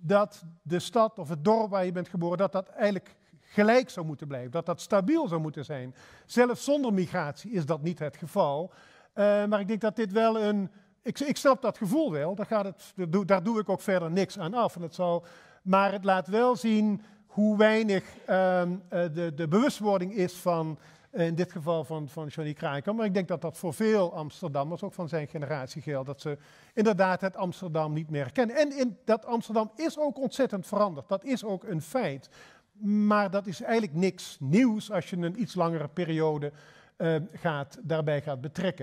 dat de stad of het dorp waar je bent geboren, dat dat eigenlijk gelijk zou moeten blijven, dat dat stabiel zou moeten zijn. Zelfs zonder migratie is dat niet het geval. Eh, maar ik denk dat dit wel een. Ik, ik snap dat gevoel wel, daar, gaat het, daar doe ik ook verder niks aan af. En het zal, maar het laat wel zien hoe weinig ehm, eh, de, de, bewustwording is van, eh, in dit geval van, van Johnny Kraaikamp. Maar ik denk dat dat voor veel Amsterdammers, ook van zijn generatie geldt, dat ze inderdaad het Amsterdam niet meer herkennen. En in, dat Amsterdam is ook ontzettend veranderd, dat is ook een feit. Maar dat is eigenlijk niks nieuws als je een iets langere periode eh, gaat, daarbij gaat betrekken.